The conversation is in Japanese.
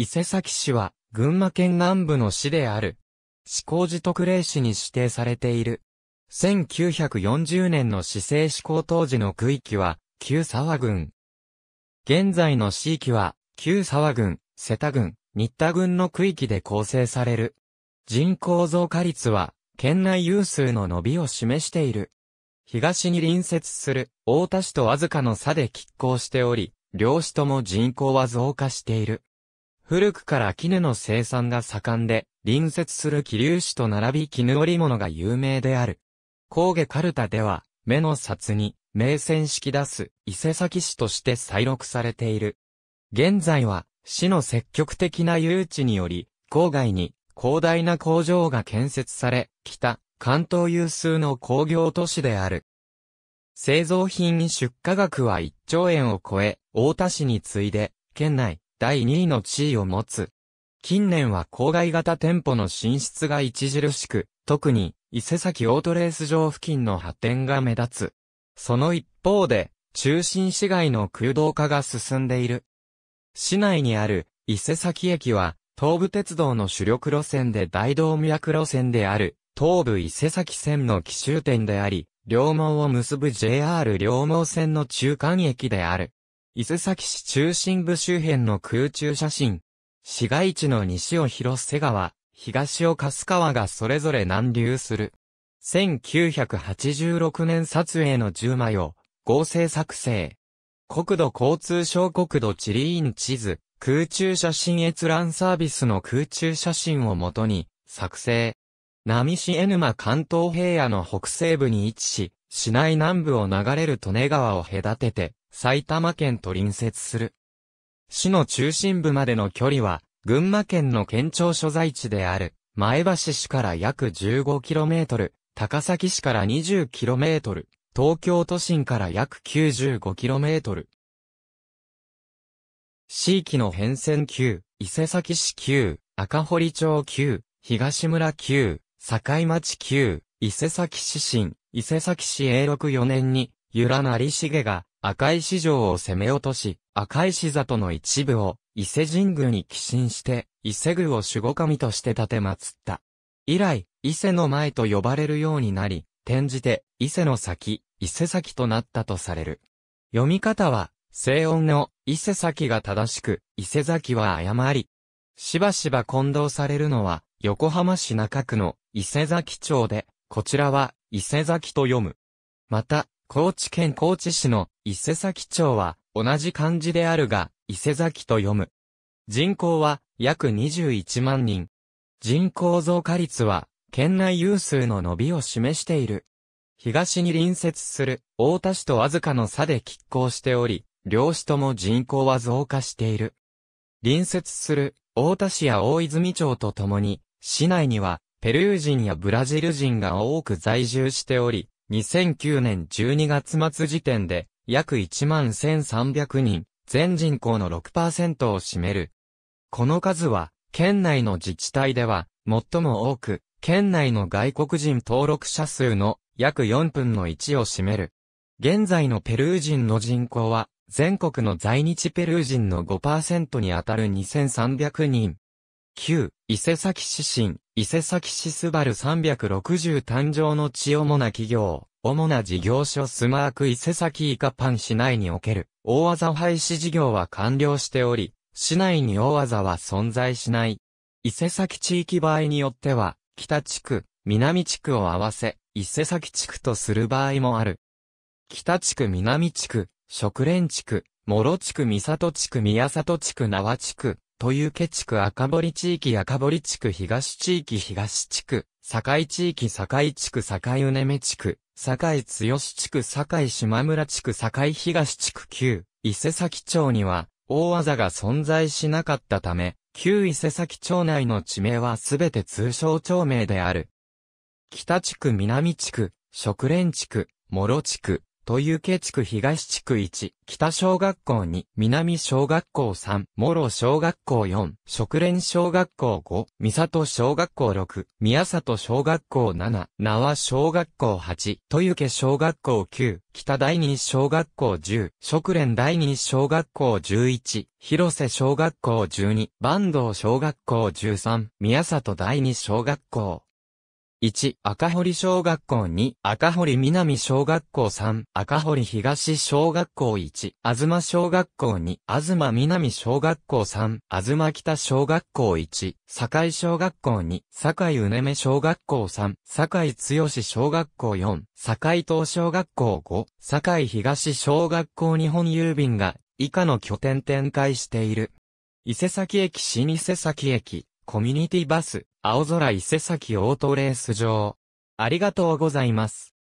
伊勢崎市は、群馬県南部の市である。市工寺特例市に指定されている。1940年の市政施行当時の区域は、旧沢郡。現在の市域は、旧沢郡、瀬田郡、新田郡の区域で構成される。人口増加率は、県内有数の伸びを示している。東に隣接する、大田市とわずかの差で拮抗しており、両市とも人口は増加している。古くから絹の生産が盛んで、隣接する桐生市と並び絹織物が有名である。工芸カルタでは、目の札に、名線式出す、伊勢崎市として再録されている。現在は、市の積極的な誘致により、郊外に広大な工場が建設され、北、関東有数の工業都市である。製造品出荷額は1兆円を超え、大田市に次いで、県内第2位の地位を持つ。近年は郊外型店舗の進出が著しく、特に伊勢崎オートレース場付近の発展が目立つ。その一方で、中心市街の空洞化が進んでいる。市内にある伊勢崎駅は、東武鉄道の主力路線で大動脈路線である、東武伊勢崎線の奇襲点であり、両門を結ぶ JR 両門線の中間駅である。伊勢崎市中心部周辺の空中写真。市街地の西を広瀬川、東を春川がそれぞれ南流する。1986年撮影の10枚を合成作成。国土交通省国土地理院地図、空中写真閲覧サービスの空中写真をもとに作成。波市江沼関東平野の北西部に位置し、市内南部を流れる利根川を隔てて、埼玉県と隣接する。市の中心部までの距離は、群馬県の県庁所在地である、前橋市から約 15km、高崎市から 20km、東京都心から約 95km。市域の変遷級、伊勢崎市級、赤堀町級、東村級、境町級、伊勢崎市神、伊勢崎市永禄4年に、由良成重が赤石市場を攻め落とし、赤石里の一部を伊勢神宮に寄進して、伊勢宮を守護神として建て祀った。以来、伊勢の前と呼ばれるようになり、転じて、伊勢の先、伊勢崎となったとされる。読み方は、西音の伊勢崎が正しく、伊勢崎は誤り。しばしば混同されるのは、横浜市中区の伊勢崎町で、こちらは、伊勢崎と読む。また、高知県高知市の伊勢崎町は、同じ漢字であるが、伊勢崎と読む。人口は、約21万人。人口増加率は、県内有数の伸びを示している。東に隣接する、大田市とわずかの差で拮抗しており、両市とも人口は増加している。隣接する、大田市や大泉町とともに、市内には、ペルー人やブラジル人が多く在住しており、2009年12月末時点で約1万1300人、全人口の6%を占める。この数は、県内の自治体では、最も多く、県内の外国人登録者数の約4分の1を占める。現在のペルー人の人口は、全国の在日ペルー人の5%にあたる2300人。9、伊勢崎市神、伊勢崎市スバル360誕生の地主な企業、主な事業所スマーク伊勢崎イカパン市内における大技廃止事業は完了しており、市内に大技は存在しない。伊勢崎地域場合によっては、北地区、南地区を合わせ、伊勢崎地区とする場合もある。北地区南地区、食連地区、諸地区三里地区宮里地区縄地区というけ地区赤堀地域赤堀地区東地域東地区、堺地域堺地区堺うねめ地区、堺強地区堺島村地区堺東地区旧、伊勢崎町には、大技が存在しなかったため、旧伊勢崎町内の地名はすべて通称町名である。北地区南地区、食連地区、諸地区、豊受地区東地区1、北小学校2、南小学校3、諸小学校4、職連小学校5、三里小学校6、宮里小学校7、縄小学校8、豊受小学校9、北第二小学校10、職連第二小学校11、広瀬小学校12、坂東小学校13、宮里第二小学校1、赤堀小学校2、赤堀南小学校3、赤堀東小学校1、あずま小学校2、あずま南小学校3、あずま北小学校1、堺小学校2、堺うねめ小学校3、堺強小学校4、堺東小学校5、堺東小学校日本郵便が以下の拠点展開している。伊勢崎駅新伊勢崎駅、コミュニティバス、青空伊勢崎オートレース場。ありがとうございます。